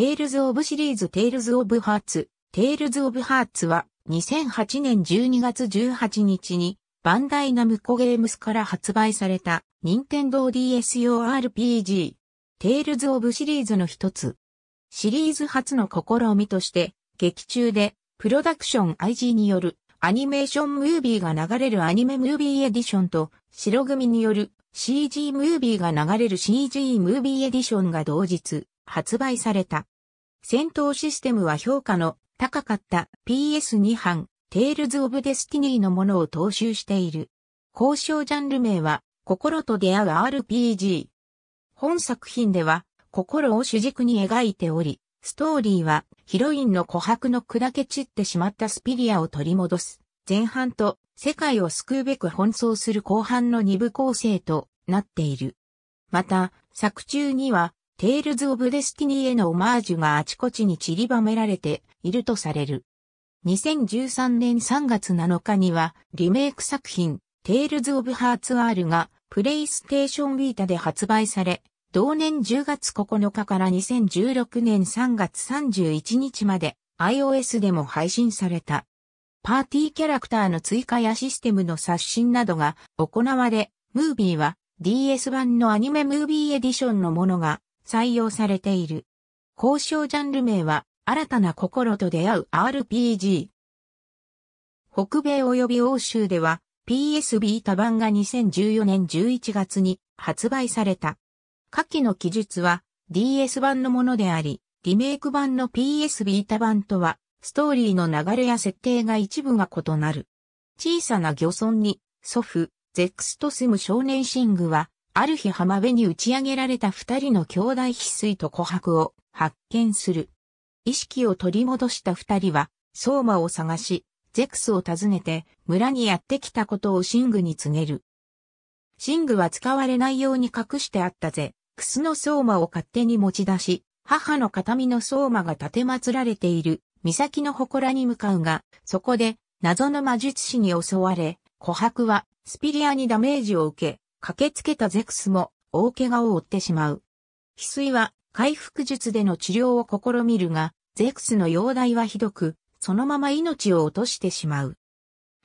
テイルズ・オブ・シリーズテイルズ・オブ・ハーツ。テイルズ・オブ・ハーツは2008年12月18日にバンダイナムコゲームスから発売された任天堂 DS 用 RPG。テイルズ・オブシリーズの一つ。シリーズ初の試みとして、劇中で、プロダクション IG によるアニメーションムービーが流れるアニメムービーエディションと、白組による CG ムービーが流れる CG ムービーエディションが同日、発売された。戦闘システムは評価の高かった PS2 版テールズ・オブ・デスティニーのものを踏襲している。交渉ジャンル名は心と出会う RPG。本作品では心を主軸に描いており、ストーリーはヒロインの琥珀の砕け散ってしまったスピリアを取り戻す。前半と世界を救うべく奔走する後半の二部構成となっている。また、作中にはテールズ・オブ・デスティニーへのオマージュがあちこちに散りばめられているとされる。2013年3月7日には、リメイク作品、テールズ・オブ・ハーツ・アールが、プレイステーション・ビータで発売され、同年10月9日から2016年3月31日まで iOS でも配信された。パーティーキャラクターの追加やシステムの刷新などが行われ、ムービーは DS 版のアニメムービーエディションのものが採用されている。交渉ジャンル名は、新たな心と出会う RPG。北米及び欧州では、PS ビータ版が2014年11月に発売された。下記の記述は DS 版のものであり、リメイク版の PS ビータ版とは、ストーリーの流れや設定が一部が異なる。小さな漁村に、祖父、ゼックスと住む少年シングは、ある日浜辺に打ち上げられた二人の兄弟翡翠と琥珀を発見する。意識を取り戻した二人は、相馬を探し、ゼクスを訪ねて村にやってきたことをシングに告げる。シングは使われないように隠してあったぜ。クスの相馬を勝手に持ち出し、母の形見の相馬が建て祀られている岬の祠に向かうが、そこで謎の魔術師に襲われ、琥珀はスピリアにダメージを受け、駆けつけたゼクスも大怪我を負ってしまう。翡翠は回復術での治療を試みるが、ゼクスの容体はひどく、そのまま命を落としてしまう。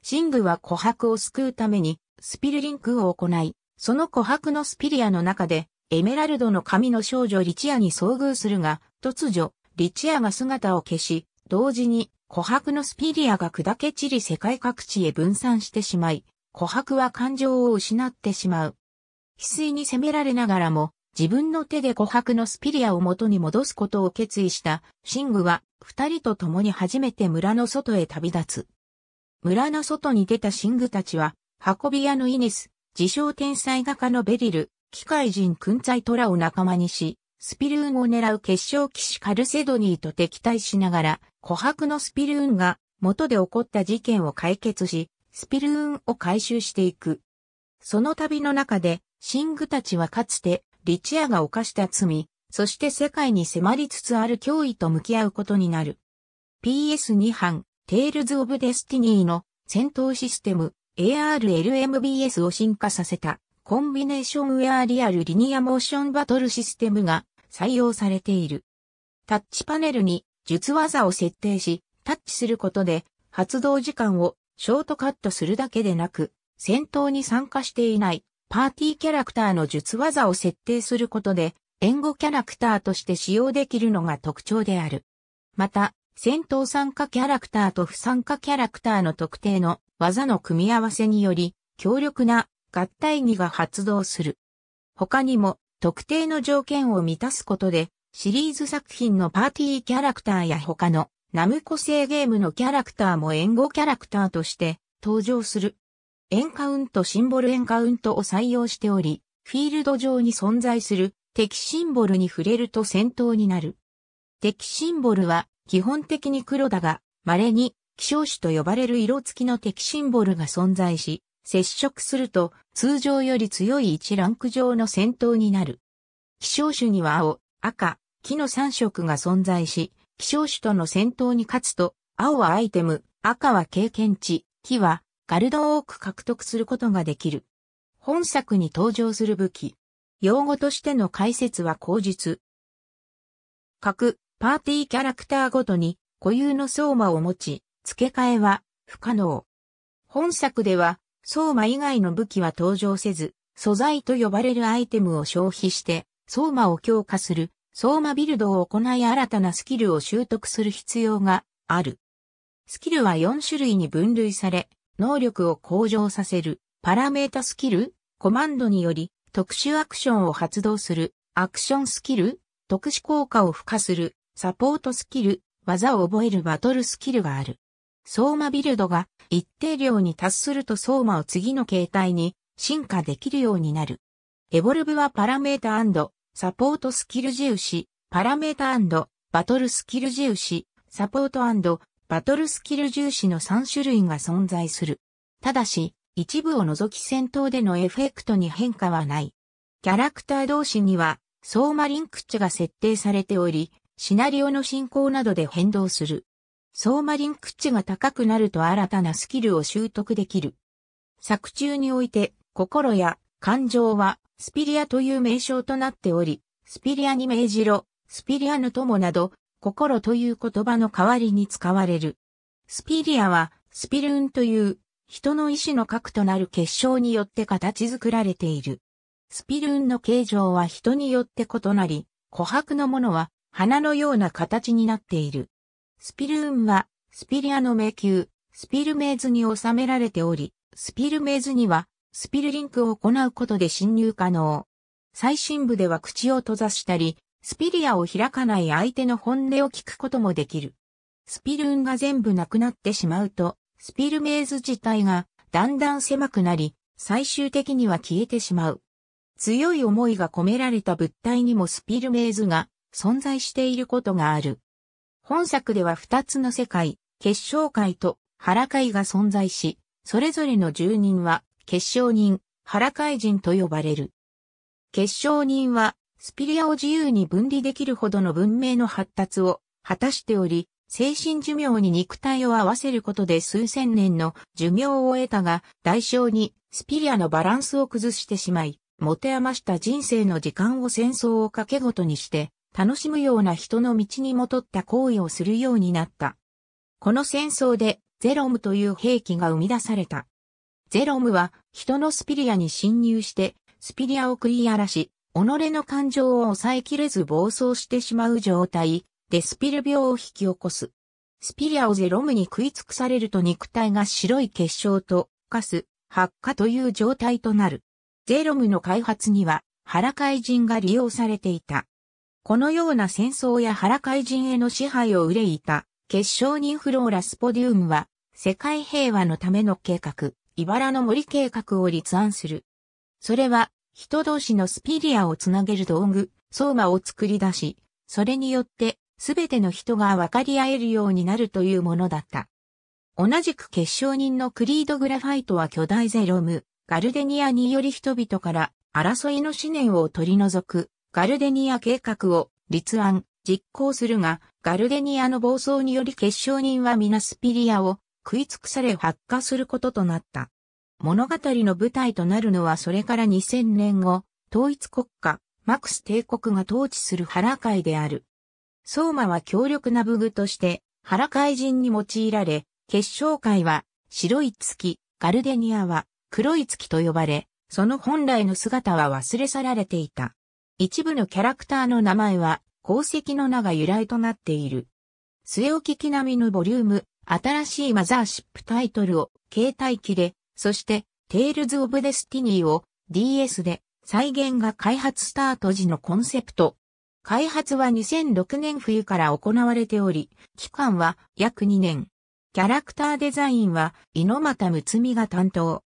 シングは琥珀を救うためにスピルリンクを行い、その琥珀のスピリアの中でエメラルドの髪の少女リチアに遭遇するが、突如、リチアが姿を消し、同時に琥珀のスピリアが砕け散り世界各地へ分散してしまい、琥珀は感情を失ってしまう。翡翠に責められながらも、自分の手で琥珀のスピリアを元に戻すことを決意した、シングは、二人と共に初めて村の外へ旅立つ。村の外に出たシングたちは、運び屋のイネス、自称天才画家のベリル、機械人訓才トラを仲間にし、スピルーンを狙う結晶騎士カルセドニーと敵対しながら、琥珀のスピルーンが元で起こった事件を解決し、スピルーンを回収していく。その旅の中で、シングたちはかつて、リチアが犯した罪、そして世界に迫りつつある脅威と向き合うことになる。PS2 版、テイルズ・オブ・デスティニーの戦闘システム、ARLMBS を進化させた、コンビネーションウェアリアルリニアモーションバトルシステムが採用されている。タッチパネルに術技を設定し、タッチすることで発動時間をショートカットするだけでなく、戦闘に参加していないパーティーキャラクターの術技を設定することで、援護キャラクターとして使用できるのが特徴である。また、戦闘参加キャラクターと不参加キャラクターの特定の技の組み合わせにより、強力な合体技が発動する。他にも、特定の条件を満たすことで、シリーズ作品のパーティーキャラクターや他のナムコ製ゲームのキャラクターも援護キャラクターとして登場する。エンカウントシンボルエンカウントを採用しており、フィールド上に存在する敵シンボルに触れると戦闘になる。敵シンボルは基本的に黒だが、稀に希少種と呼ばれる色付きの敵シンボルが存在し、接触すると通常より強い1ランク上の戦闘になる。希少種には青、赤、木の3色が存在し、希少種との戦闘に勝つと、青はアイテム、赤は経験値、木はガルドを多く獲得することができる。本作に登場する武器。用語としての解説は口実。各パーティーキャラクターごとに固有の相馬を持ち、付け替えは不可能。本作では相馬以外の武器は登場せず、素材と呼ばれるアイテムを消費して相馬を強化する相馬ビルドを行い新たなスキルを習得する必要がある。スキルは4種類に分類され、能力を向上させる、パラメータスキル、コマンドにより特殊アクションを発動する、アクションスキル、特殊効果を付加する、サポートスキル、技を覚えるバトルスキルがある。相馬ビルドが一定量に達すると相馬を次の形態に進化できるようになる。エボルブはパラメータサポートスキル重視、パラメータバトルスキル重視、サポートバトルスキル重視の3種類が存在する。ただし、一部を除き戦闘でのエフェクトに変化はない。キャラクター同士には、相馬リンク値が設定されており、シナリオの進行などで変動する。相馬リンク値が高くなると新たなスキルを習得できる。作中において、心や感情は、スピリアという名称となっており、スピリアに命じろ、スピリアの友など、心という言葉の代わりに使われる。スピリアは、スピルーンという、人の意志の核となる結晶によって形作られている。スピルーンの形状は人によって異なり、琥珀のものは、花のような形になっている。スピルーンは、スピリアの迷宮、スピルメーズに収められており、スピルメーズには、スピルリンクを行うことで侵入可能。最深部では口を閉ざしたり、スピリアを開かない相手の本音を聞くこともできる。スピル運が全部なくなってしまうと、スピルメーズ自体がだんだん狭くなり、最終的には消えてしまう。強い思いが込められた物体にもスピルメーズが存在していることがある。本作では二つの世界、結晶界と原界が存在し、それぞれの住人は結晶人、原海人と呼ばれる。結晶人は、スピリアを自由に分離できるほどの文明の発達を果たしており、精神寿命に肉体を合わせることで数千年の寿命を得たが、代償にスピリアのバランスを崩してしまい、持て余した人生の時間を戦争をかけごとにして、楽しむような人の道に戻った行為をするようになった。この戦争でゼロムという兵器が生み出された。ゼロムは人のスピリアに侵入して、スピリアを食い荒らし、己の感情を抑えきれず暴走してしまう状態でスピル病を引き起こす。スピリアをゼロムに食い尽くされると肉体が白い結晶と化す、発火という状態となる。ゼロムの開発には、原怪人が利用されていた。このような戦争や原怪人への支配を憂いた、結晶人フローラスポディウムは、世界平和のための計画、茨の森計画を立案する。それは、人同士のスピリアをつなげる道具、相馬を作り出し、それによって、すべての人が分かり合えるようになるというものだった。同じく結晶人のクリードグラファイトは巨大ゼロム、ガルデニアにより人々から争いの思念を取り除く、ガルデニア計画を立案、実行するが、ガルデニアの暴走により結晶人は皆スピリアを食い尽くされ発火することとなった。物語の舞台となるのはそれから2000年後、統一国家、マクス帝国が統治する原海である。相馬は強力な武具として、原海人に用いられ、結晶海は白い月、ガルデニアは黒い月と呼ばれ、その本来の姿は忘れ去られていた。一部のキャラクターの名前は、鉱石の名が由来となっている。末置き並みのボリューム新しいマザーシップタイトルを携帯機で、そして、テールズ・オブ・デスティニーを DS で再現が開発スタート時のコンセプト。開発は2006年冬から行われており、期間は約2年。キャラクターデザインは猪俣睦が担当。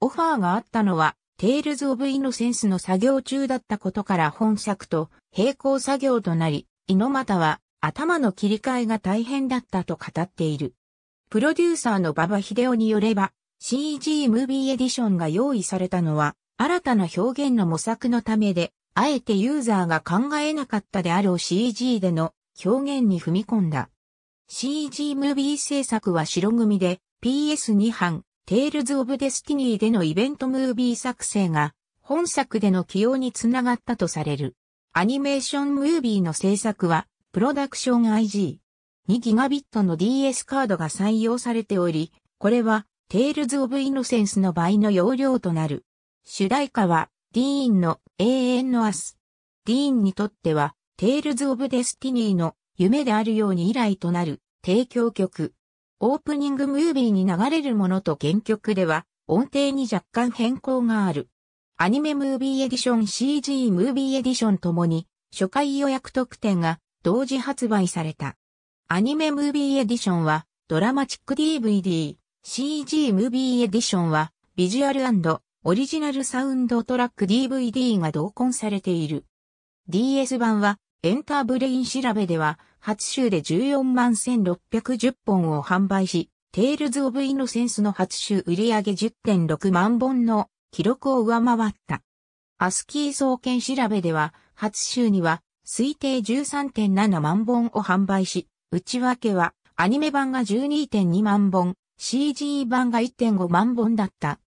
オファーがあったのは、テールズ・オブ・イノセンスの作業中だったことから本作と並行作業となり、猪俣は頭の切り替えが大変だったと語っている。プロデューサーの馬場秀夫によれば、CG ムービーエディションが用意されたのは、新たな表現の模索のためで、あえてユーザーが考えなかったであろう CG での表現に踏み込んだ。CG ムービー制作は白組で PS2 版、テイルズ・オブ・デスティニーでのイベントムービー作成が本作での起用につながったとされる。アニメーションムービーの制作はプロダクション IG。2ギガビットの DS カードが採用されており、これは、テイルズ・オブ・イノセンスの倍の容量となる。主題歌は、ディーンの永遠の明日。ディーンにとっては、テイルズ・オブ・デスティニーの夢であるように以来となる提供曲。オープニングムービーに流れるものと原曲では音程に若干変更がある。アニメムービーエディション CG ムービーエディションともに初回予約特典が同時発売された。アニメムービーエディションは、ドラマチック DVD、CG ムービーエディションは、ビジュアルオリジナルサウンドトラック DVD が同梱されている。DS 版は、エンターブレイン調べでは、初週で14万1610本を販売し、テイルズ・オブ・イノセンスの初週売上10.6万本の記録を上回った。アスキー総研調べでは、初週には推定13.7万本を販売し、内訳はアニメ版が12.2万本、CG 版が1.5万本だった。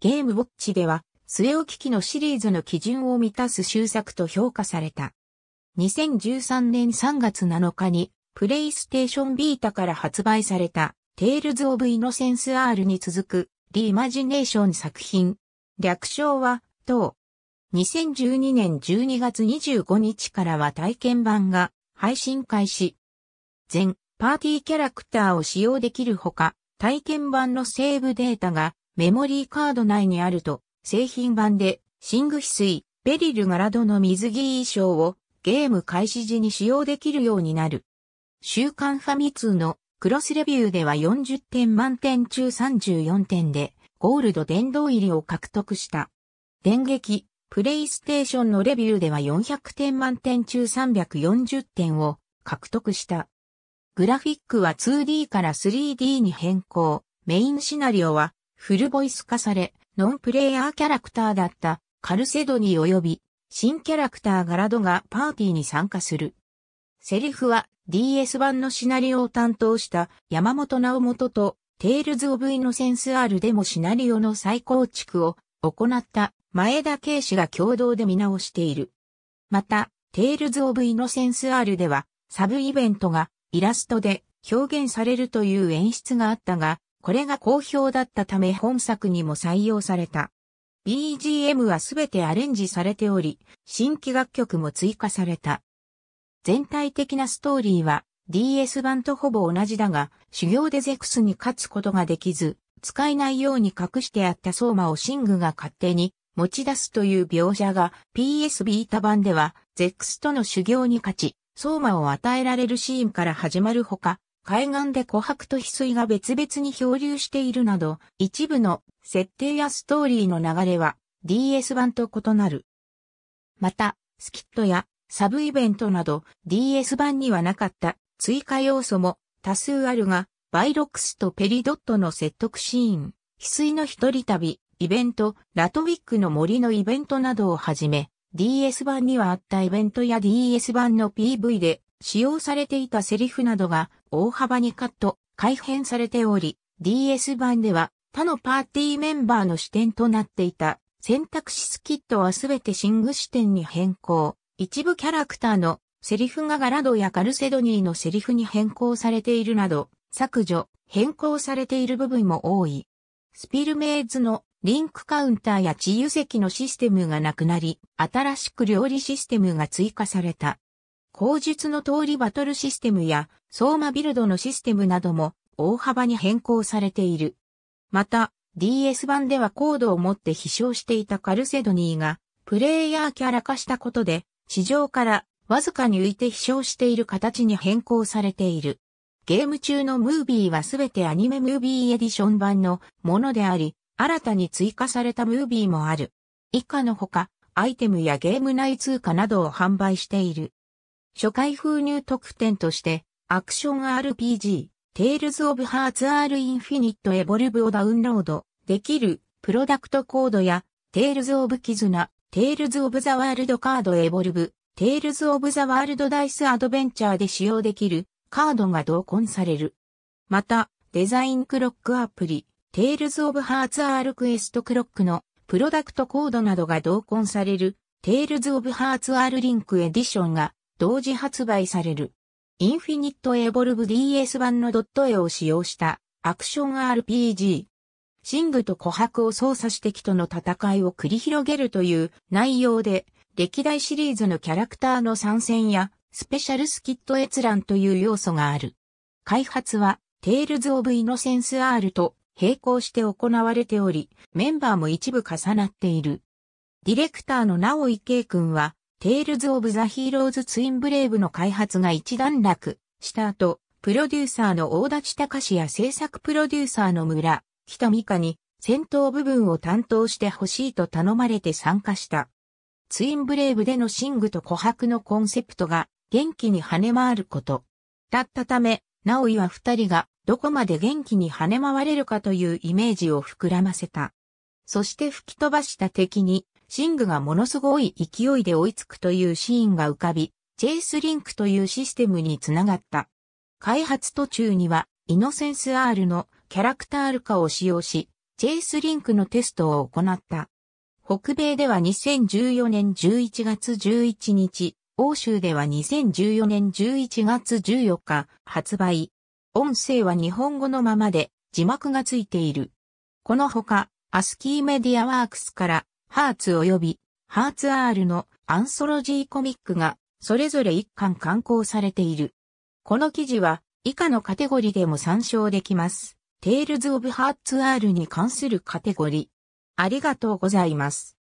ゲームウォッチでは、末置き機のシリーズの基準を満たす終作と評価された。2013年3月7日に、プレイステーションビータから発売された、テールズ・オブ・イノセンス・アールに続く、リイマジネーション作品。略称は、等、2012年12月25日からは体験版が配信開始。全パーティーキャラクターを使用できるほか、体験版のセーブデータがメモリーカード内にあると、製品版でシングヒスイ、ベリルガラドの水着衣装をゲーム開始時に使用できるようになる。週刊ファミ通のクロスレビューでは40点満点中34点でゴールド殿堂入りを獲得した。電撃、プレイステーションのレビューでは400点満点中340点を獲得した。グラフィックは 2D から 3D に変更。メインシナリオはフルボイス化され、ノンプレイヤーキャラクターだったカルセドニー及び新キャラクターガラドがパーティーに参加する。セリフは DS 版のシナリオを担当した山本直元とテイルズ・オブ・イノセンス・アールでもシナリオの再構築を行った前田慶氏が共同で見直している。また、テールズ・オブ・イノセンス・アールでは、サブイベントがイラストで表現されるという演出があったが、これが好評だったため本作にも採用された。BGM はすべてアレンジされており、新規楽曲も追加された。全体的なストーリーは DS 版とほぼ同じだが、修行でゼクスに勝つことができず、使えないように隠してあった相馬をシングが勝手に持ち出すという描写が PS ビータ版ではゼックスとの修行に勝ち、相馬を与えられるシーンから始まるほか、海岸で琥珀と翡翠が別々に漂流しているなど、一部の設定やストーリーの流れは DS 版と異なる。また、スキットやサブイベントなど DS 版にはなかった追加要素も多数あるが、バイロックスとペリドットの説得シーン、翡翠の一人旅、イベント、ラトウィックの森のイベントなどをはじめ、DS 版にはあったイベントや DS 版の PV で使用されていたセリフなどが大幅にカット、改変されており、DS 版では他のパーティーメンバーの視点となっていた選択肢スキットはすべてシング視点に変更。一部キャラクターのセリフがガラドやカルセドニーのセリフに変更されているなど、削除、変更されている部分も多い。スピルメイズのリンクカウンターや自由席のシステムがなくなり、新しく料理システムが追加された。口述の通りバトルシステムや、相馬ビルドのシステムなども大幅に変更されている。また、DS 版ではコードを持って飛翔していたカルセドニーが、プレイヤーキャラ化したことで、市場からわずかに浮いて飛翔している形に変更されている。ゲーム中のムービーはすべてアニメムービーエディション版のものであり、新たに追加されたムービーもある。以下のほか、アイテムやゲーム内通貨などを販売している。初回封入特典として、アクション RPG、テイルズ・オブ・ハーツ・アール・インフィニット・エボルブをダウンロードできるプロダクトコードや、テイルズ・オブ・キズナ、テイルズ・オブ・ザ・ワールド・カード・エボルブ、テイルズ・オブ・ザ・ワールド・ダイス・アドベンチャーで使用できるカードが同梱される。また、デザインクロックアプリ、テールズ・オブ・ハーツ・アール・クエスト・クロックのプロダクトコードなどが同梱されるテールズ・オブ・ハーツ・アール・リンク・エディションが同時発売される。インフィニット・エボルブ DS 版のドット絵を使用したアクション RPG。シングと琥珀を操作して機との戦いを繰り広げるという内容で、歴代シリーズのキャラクターの参戦やスペシャルスキット閲覧という要素がある。開発は、テールズ・オブ・イノセンス・アールと並行して行われており、メンバーも一部重なっている。ディレクターの直井圭君は、テイルズ・オブ・ザ・ヒーローズ・ツイン・ブレイブの開発が一段落した後、プロデューサーの大立隆や制作プロデューサーの村、北美香に戦闘部分を担当してほしいと頼まれて参加した。ツインブレイブでの寝具と琥珀のコンセプトが元気に跳ね回ること。だったため、オイは二人がどこまで元気に跳ね回れるかというイメージを膨らませた。そして吹き飛ばした敵に、シングがものすごい勢いで追いつくというシーンが浮かび、チェイスリンクというシステムにつながった。開発途中には、イノセンス R のキャラクタール化を使用し、チェイスリンクのテストを行った。北米では2014年11月11日、欧州では2014年11月14日発売、音声は日本語のままで字幕がついている。このほか、アスキーメディアワークスから、ハーツ及び、ハーツ R のアンソロジーコミックが、それぞれ一巻刊行されている。この記事は、以下のカテゴリでも参照できます。テールズ・オブ・ハーツ R に関するカテゴリ。ありがとうございます。